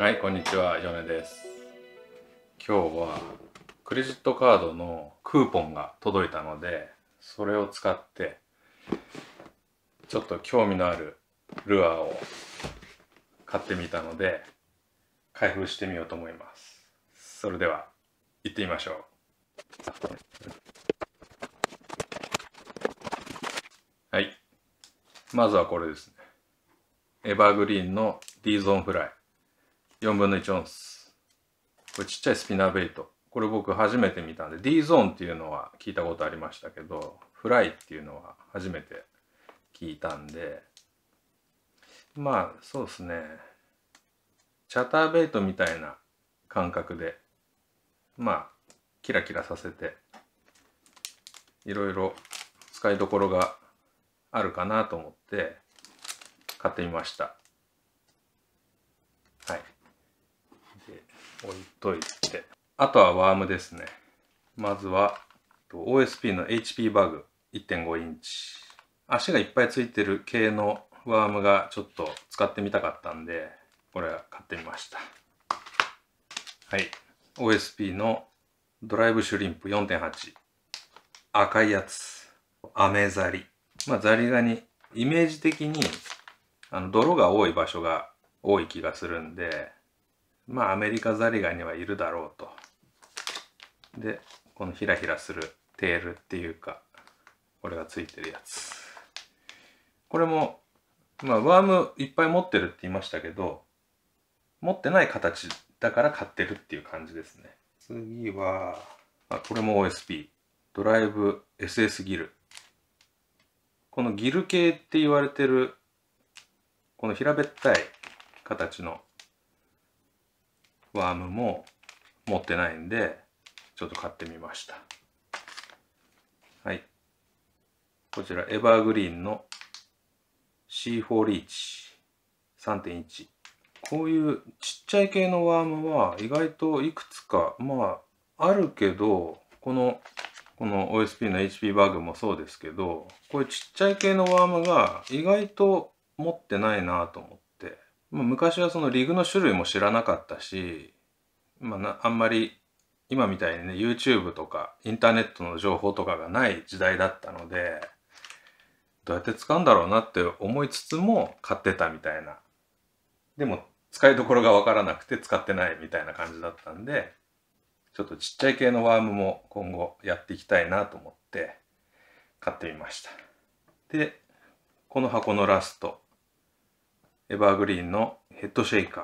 はいこんにちは米です今日はクレジットカードのクーポンが届いたのでそれを使ってちょっと興味のあるルアーを買ってみたので開封してみようと思いますそれでは行ってみましょうはいまずはこれですねエバーグリーンの D ゾーンフライ4分の1オンス。これちっちゃいスピナーベイト。これ僕初めて見たんで、D ゾーンっていうのは聞いたことありましたけど、フライっていうのは初めて聞いたんで、まあそうですね。チャターベイトみたいな感覚で、まあ、キラキラさせて、いろいろ使いどころがあるかなと思って買ってみました。置いといてあとはワームですねまずは OSP の HP バグ1.5インチ足がいっぱいついてる系のワームがちょっと使ってみたかったんでこれは買ってみましたはい OSP のドライブシュリンプ4.8赤いやつメザリまあザリガニイメージ的にあの泥が多い場所が多い気がするんでまあアメリカザリガニはいるだろうと。で、このひらひらするテールっていうか、これがついてるやつ。これも、まあワームいっぱい持ってるって言いましたけど、持ってない形だから買ってるっていう感じですね。次は、あ、これも OSP。ドライブ SS ギル。このギル系って言われてる、この平べったい形のワームも持ってないんで、ちょっと買ってみました。はい。こちら、エバーグリーンの C4 リーチ3.1。こういうちっちゃい系のワームは意外といくつか、まあ、あるけど、この、この OSP の HP バグもそうですけど、こういうちっちゃい系のワームが意外と持ってないなと思って。まあ、昔はそのリグの種類も知らなかったし、まあ、あんまり今みたいにね YouTube とかインターネットの情報とかがない時代だったのでどうやって使うんだろうなって思いつつも買ってたみたいなでも使いどころが分からなくて使ってないみたいな感じだったんでちょっとちっちゃい系のワームも今後やっていきたいなと思って買ってみましたでこの箱のラストエバーグリーンのヘッドシェイカ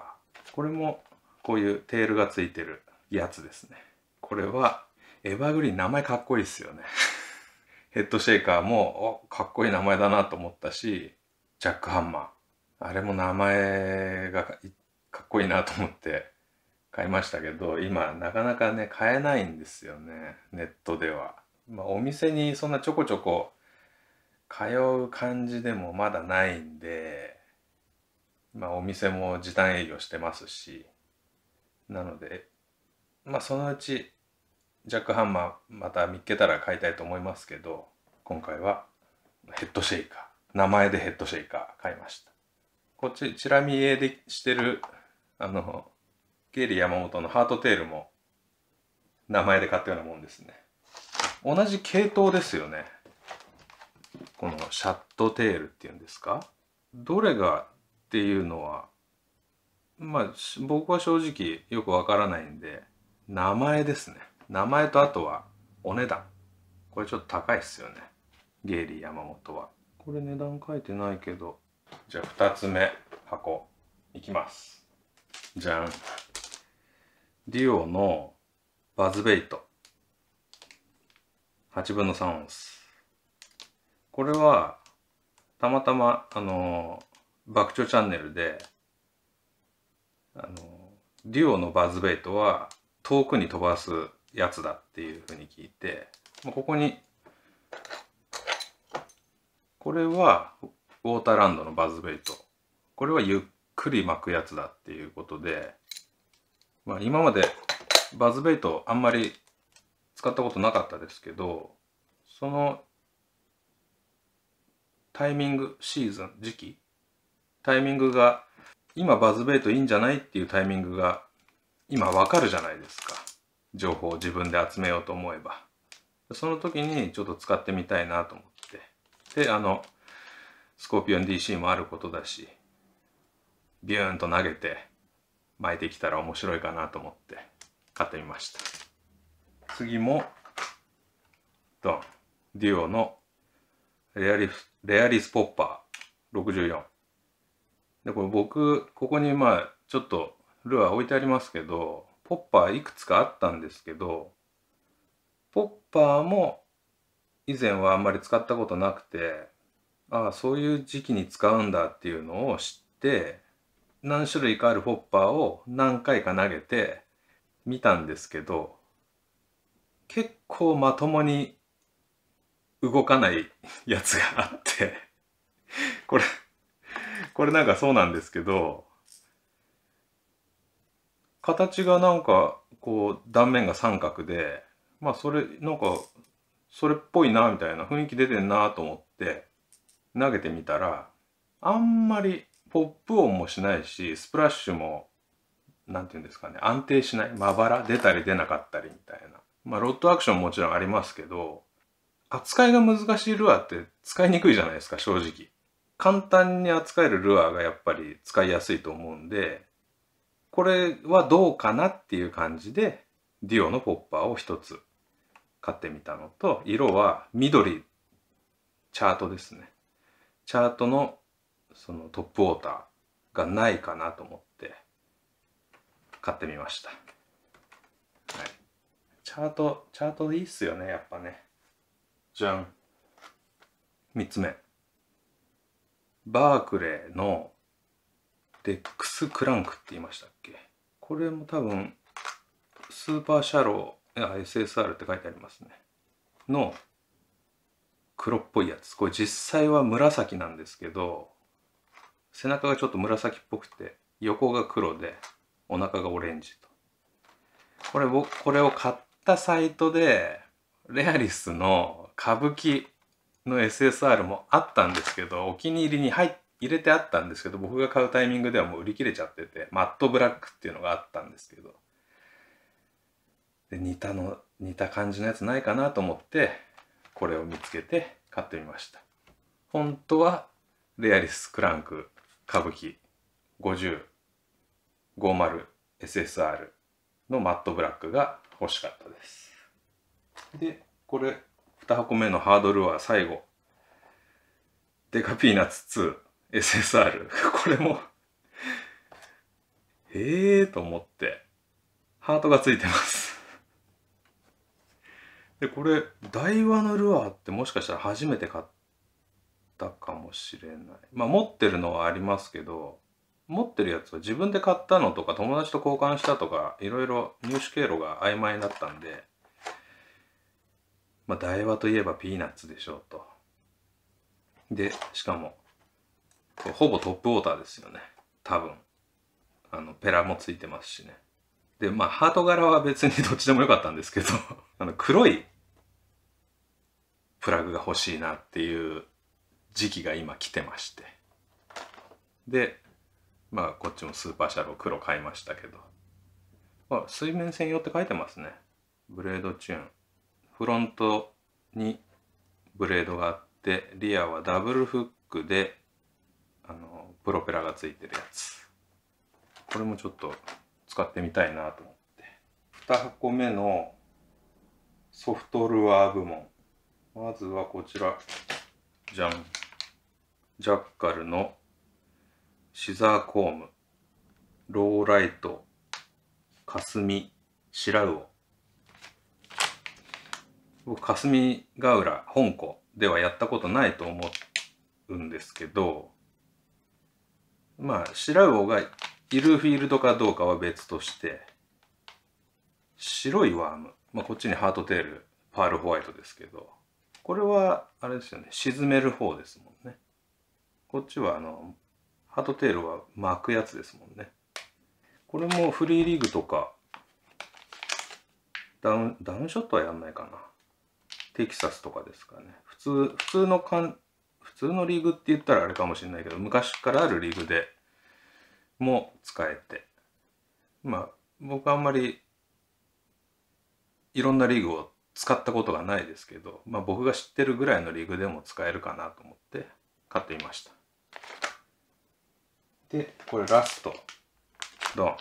ー。これもこういうテールがついてるやつですね。これはエバーグリーン名前かっこいいですよね。ヘッドシェイカーも、お、かっこいい名前だなと思ったし、ジャックハンマー。あれも名前がかっこいいなと思って買いましたけど、今なかなかね、買えないんですよね。ネットでは。まあ、お店にそんなちょこちょこ通う感じでもまだないんで、まあ、お店も時短営業してますしなので、まあ、そのうちジャックハンマーまた見っけたら買いたいと思いますけど今回はヘッドシェイカー名前でヘッドシェイカー買いましたこっちチラ見えでしてるあのゲイリー山本のハートテールも名前で買ったようなもんですね同じ系統ですよねこのシャットテールっていうんですかどれがっていうのはまあ僕は正直よくわからないんで名前ですね名前とあとはお値段これちょっと高いっすよねゲイリー山本はこれ値段書いてないけどじゃあ2つ目箱いきますじゃんデュオのバズベイト8分の3オンスこれはたまたまあのー爆鳥チャンネルで、あの、デュオのバズベイトは遠くに飛ばすやつだっていうふうに聞いて、まあ、ここに、これはウォーターランドのバズベイト。これはゆっくり巻くやつだっていうことで、まあ今までバズベイトあんまり使ったことなかったですけど、そのタイミング、シーズン、時期タイミングが、今バズベイトいいんじゃないっていうタイミングが、今わかるじゃないですか。情報を自分で集めようと思えば。その時にちょっと使ってみたいなと思って。で、あの、スコーピオン DC もあることだし、ビューンと投げて巻いてきたら面白いかなと思って買ってみました。次も、ドン、デュオのレアリスポッパー64。でこれ僕ここにまあちょっとルアー置いてありますけどポッパーいくつかあったんですけどポッパーも以前はあんまり使ったことなくてああそういう時期に使うんだっていうのを知って何種類かあるポッパーを何回か投げて見たんですけど結構まともに動かないやつがあってこれこれなんかそうなんですけど、形がなんかこう断面が三角で、まあそれ、なんかそれっぽいなみたいな雰囲気出てんなと思って投げてみたら、あんまりポップ音もしないし、スプラッシュも何て言うんですかね、安定しない。まばら出たり出なかったりみたいな。まあロットアクションももちろんありますけど、扱いが難しいルアーって使いにくいじゃないですか、正直。簡単に扱えるルアーがやっぱり使いやすいと思うんでこれはどうかなっていう感じでディオのポッパーを一つ買ってみたのと色は緑チャートですねチャートのそのトップウォーターがないかなと思って買ってみました、はい、チャートチャートいいっすよねやっぱねじゃん3つ目バークレーのデックスクランクって言いましたっけこれも多分スーパーシャローや SSR って書いてありますねの黒っぽいやつこれ実際は紫なんですけど背中がちょっと紫っぽくて横が黒でお腹がオレンジとこれ僕、これを買ったサイトでレアリスの歌舞伎の SSR もあったんですけどお気に入りに入入れてあったんですけど僕が買うタイミングではもう売り切れちゃっててマットブラックっていうのがあったんですけどで似たの似た感じのやつないかなと思ってこれを見つけて買ってみました本当はレアリスクランク歌舞伎 5050SSR のマットブラックが欲しかったですでこれ2箱目のハードルは最後。デカピーナッツ2 SSR。これもええと思って。ハートがついてます で、これ、台湾のルアーってもしかしたら初めて買ったかもしれない。まあ持ってるのはありますけど、持ってるやつは自分で買ったのとか友達と交換したとかいろいろ入手経路が曖昧だったんでまあ、台場といえばピーナッツでしょうと。で、しかも、ほぼトップウォーターですよね。多分。あの、ペラもついてますしね。で、まあ、ハート柄は別に どっちでもよかったんですけど あの、黒いプラグが欲しいなっていう時期が今来てまして。で、まあ、こっちもスーパーシャロー黒買いましたけど。あ、水面専用って書いてますね。ブレードチューン。フロントにブレードがあってリアはダブルフックであのプロペラがついてるやつこれもちょっと使ってみたいなと思って2箱目のソフトルアー部門まずはこちらじゃんジャッカルのシザーコームローライト霞白魚僕霞ヶ浦本校ではやったことないと思うんですけどまあ白魚がいるフィールドかどうかは別として白いワーム、まあ、こっちにハートテールパールホワイトですけどこれはあれですよね沈める方ですもんねこっちはあのハートテールは巻くやつですもんねこれもフリーリーグとかダウンダウンショットはやんないかなテキサスとかですかね。普通、普通のかん、普通のリーグって言ったらあれかもしれないけど、昔からあるリーグでも使えて。まあ、僕あんまりいろんなリーグを使ったことがないですけど、まあ僕が知ってるぐらいのリーグでも使えるかなと思って買ってみました。で、これラスト。ドン。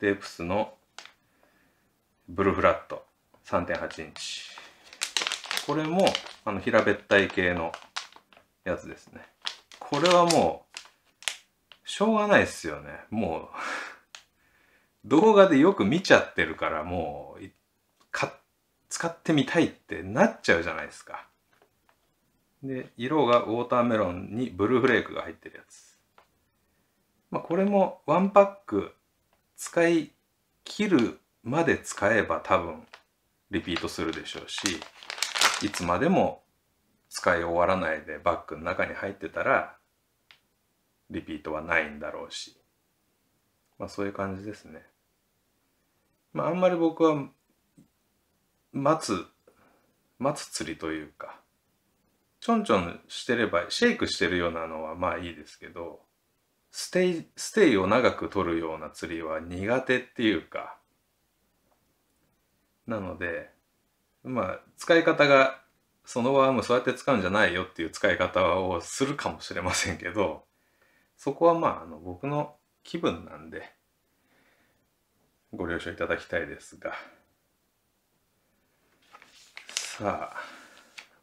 デープスのブルーフラット3.8インチ。これも、あの、平べったい系のやつですね。これはもう、しょうがないっすよね。もう 動画でよく見ちゃってるから、もう、使ってみたいってなっちゃうじゃないですか。で、色がウォーターメロンにブルーフレークが入ってるやつ。まあ、これもワンパック使い切るまで使えば多分リピートするでしょうし、いつまでも使い終わらないでバッグの中に入ってたらリピートはないんだろうしまあそういう感じですね。まああんまり僕は待つ待つ釣りというかちょんちょんしてればシェイクしてるようなのはまあいいですけどステイステイを長く取るような釣りは苦手っていうかなのでまあ、使い方がそのはもうそうやって使うんじゃないよっていう使い方をするかもしれませんけどそこはまああの僕の気分なんでご了承いただきたいですがさあ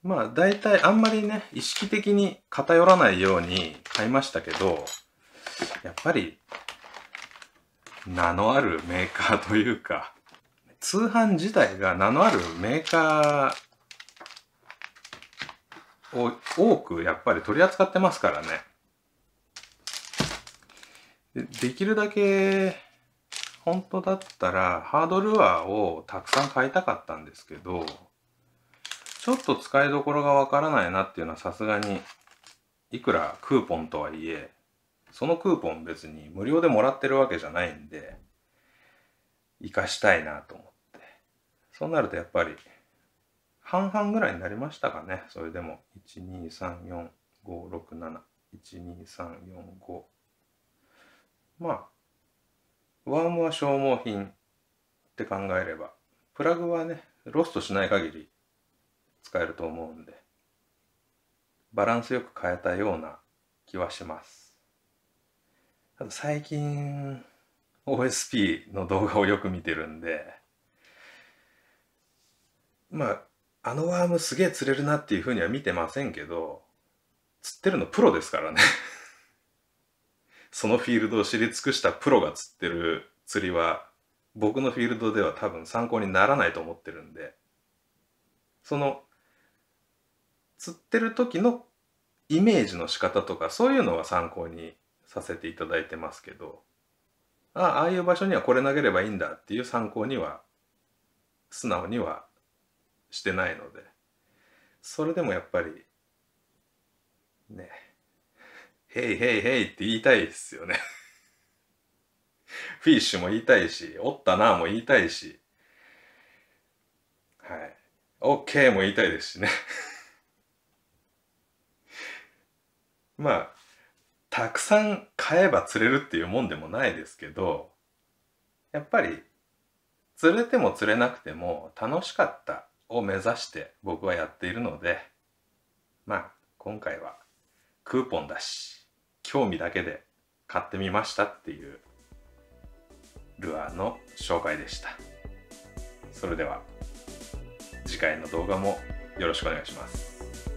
まあ大体あんまりね意識的に偏らないように買いましたけどやっぱり名のあるメーカーというか通販自体が名のあるメーカーを多くやっぱり取り扱ってますからね。でできるだけ本当だったらハードルアーをたくさん買いたかったんですけど、ちょっと使いどころがわからないなっていうのはさすがに、いくらクーポンとはいえ、そのクーポン別に無料でもらってるわけじゃないんで、活かしたいなと思って。そうなるとやっぱり半々ぐらいになりましたかねそれでも1234567123455まあワームは消耗品って考えればプラグはねロストしない限り使えると思うんでバランスよく変えたような気はします最近 OSP の動画をよく見てるんでまああのワームすげえ釣れるなっていうふうには見てませんけど釣ってるのプロですからねそのフィールドを知り尽くしたプロが釣ってる釣りは僕のフィールドでは多分参考にならないと思ってるんでその釣ってる時のイメージの仕方とかそういうのは参考にさせていただいてますけどあああいう場所にはこれ投げればいいんだっていう参考には素直にはしてないのでそれでもやっぱりね「ヘイヘイヘイ」って言いたいですよね フィッシュも言いたいし「おったな」も言いたいしはい「ケーも言いたいですしね まあたくさん買えば釣れるっていうもんでもないですけどやっぱり釣れても釣れなくても楽しかったを目指して僕はやっているのでまあ今回はクーポンだし興味だけで買ってみましたっていうルアーの紹介でしたそれでは次回の動画もよろしくお願いします